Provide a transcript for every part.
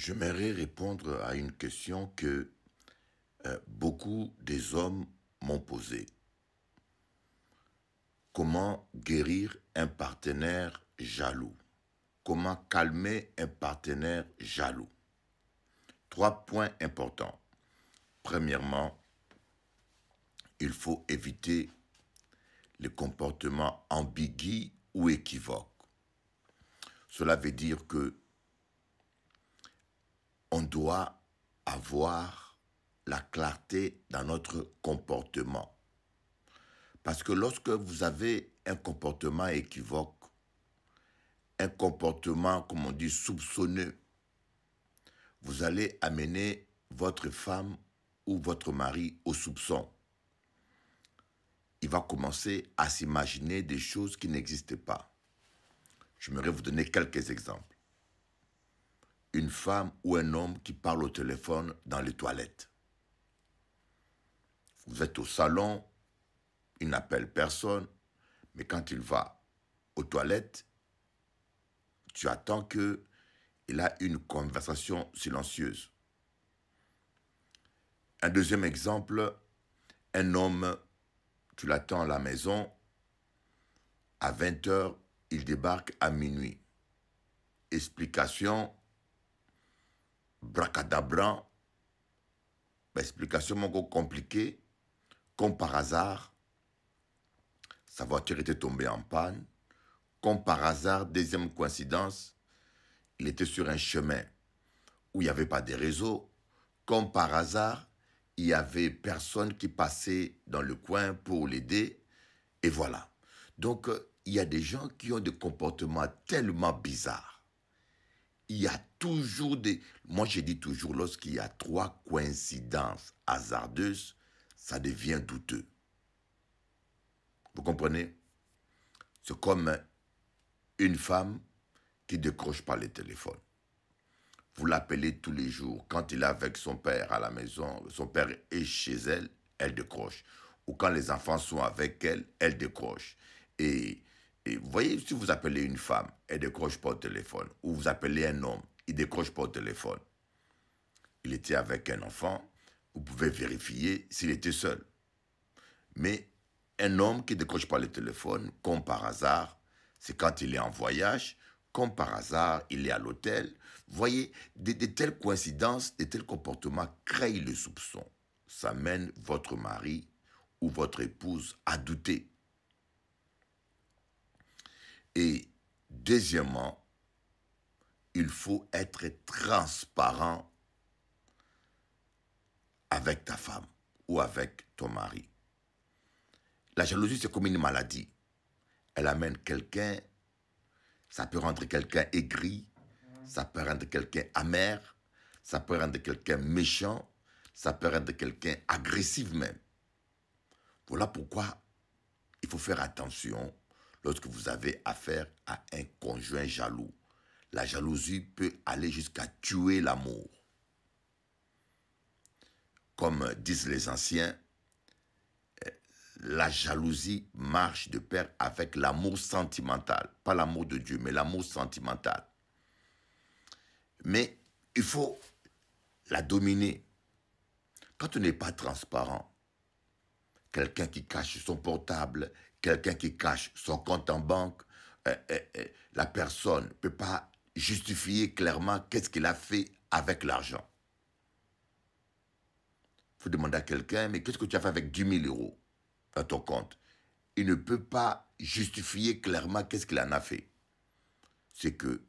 J'aimerais répondre à une question que euh, beaucoup des hommes m'ont posée. Comment guérir un partenaire jaloux Comment calmer un partenaire jaloux Trois points importants. Premièrement, il faut éviter les comportements ambigus ou équivoques. Cela veut dire que on doit avoir la clarté dans notre comportement. Parce que lorsque vous avez un comportement équivoque, un comportement, comme on dit, soupçonneux, vous allez amener votre femme ou votre mari au soupçon. Il va commencer à s'imaginer des choses qui n'existent pas. Je J'aimerais vous donner quelques exemples une femme ou un homme qui parle au téléphone dans les toilettes. Vous êtes au salon, il n'appelle personne, mais quand il va aux toilettes, tu attends qu'il il a une conversation silencieuse. Un deuxième exemple, un homme, tu l'attends à la maison, à 20h, il débarque à minuit. Explication, bracadabran, bah, explication beaucoup compliquée, comme par hasard, sa voiture était tombée en panne, comme par hasard, deuxième coïncidence, il était sur un chemin où il n'y avait pas de réseau, comme par hasard, il y avait personne qui passait dans le coin pour l'aider, et voilà. Donc, euh, il y a des gens qui ont des comportements tellement bizarres. Il y a toujours des... Moi, je dis toujours, lorsqu'il y a trois coïncidences hasardeuses, ça devient douteux. Vous comprenez C'est comme une femme qui décroche pas le téléphone. Vous l'appelez tous les jours. Quand il est avec son père à la maison, son père est chez elle, elle décroche. Ou quand les enfants sont avec elle, elle décroche. Et, et vous voyez, si vous appelez une femme, elle décroche pas au téléphone. Ou vous appelez un homme, il décroche pas au téléphone. Il était avec un enfant, vous pouvez vérifier s'il était seul. Mais un homme qui décroche pas le téléphone, comme par hasard, c'est quand il est en voyage, comme par hasard, il est à l'hôtel. Voyez, de, telles coïncidences, de tels comportements créent le soupçon. Ça mène votre mari ou votre épouse à douter. Et deuxièmement, il faut être transparent avec ta femme ou avec ton mari. La jalousie, c'est comme une maladie. Elle amène quelqu'un, ça peut rendre quelqu'un aigri, ça peut rendre quelqu'un amer, ça peut rendre quelqu'un méchant, ça peut rendre quelqu'un agressif même. Voilà pourquoi il faut faire attention lorsque vous avez affaire à un conjoint jaloux. La jalousie peut aller jusqu'à tuer l'amour. Comme disent les anciens, la jalousie marche de pair avec l'amour sentimental. Pas l'amour de Dieu, mais l'amour sentimental. Mais il faut la dominer. Quand on n'est pas transparent, quelqu'un qui cache son portable, quelqu'un qui cache son compte en banque, euh, euh, euh, la personne ne peut pas justifier clairement qu'est-ce qu'il a fait avec l'argent. Vous demandez à quelqu'un, mais qu'est-ce que tu as fait avec 10 000 euros à ton compte Il ne peut pas justifier clairement qu'est-ce qu'il en a fait. C'est que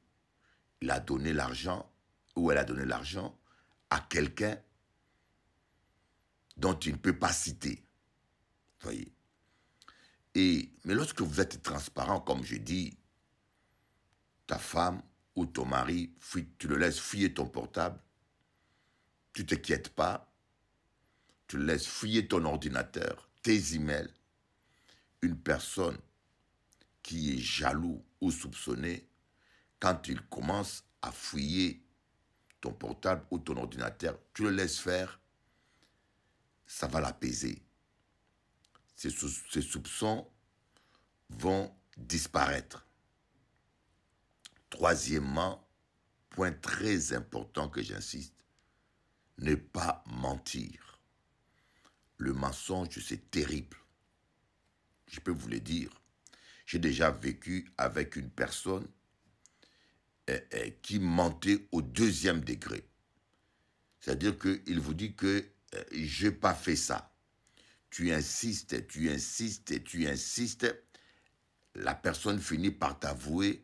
il a donné l'argent, ou elle a donné l'argent, à quelqu'un dont il ne peut pas citer. Voyez. Et, mais lorsque vous êtes transparent, comme je dis, ta femme, ou ton mari, tu le laisses fouiller ton portable, tu t'inquiètes pas, tu laisses fouiller ton ordinateur, tes emails. Une personne qui est jaloux ou soupçonnée, quand il commence à fouiller ton portable ou ton ordinateur, tu le laisses faire, ça va l'apaiser. Ses ces soupçons vont disparaître. Troisièmement, point très important que j'insiste, ne pas mentir. Le mensonge, c'est terrible. Je peux vous le dire. J'ai déjà vécu avec une personne eh, eh, qui mentait au deuxième degré. C'est-à-dire qu'il vous dit que eh, je n'ai pas fait ça. Tu insistes, tu insistes, tu insistes. La personne finit par t'avouer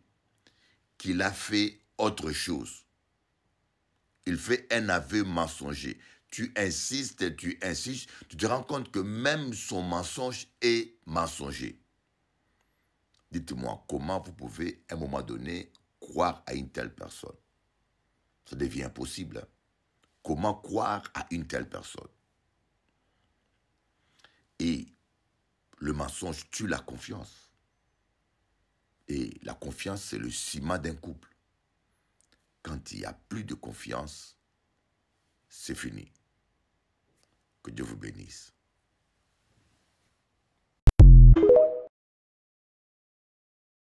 qu'il a fait autre chose. Il fait un aveu mensonger. Tu insistes, tu insistes, tu te rends compte que même son mensonge est mensonger. Dites-moi, comment vous pouvez, à un moment donné, croire à une telle personne Ça devient impossible. Hein. Comment croire à une telle personne Et le mensonge tue la confiance. Et la confiance, c'est le ciment d'un couple. Quand il n'y a plus de confiance, c'est fini. Que Dieu vous bénisse.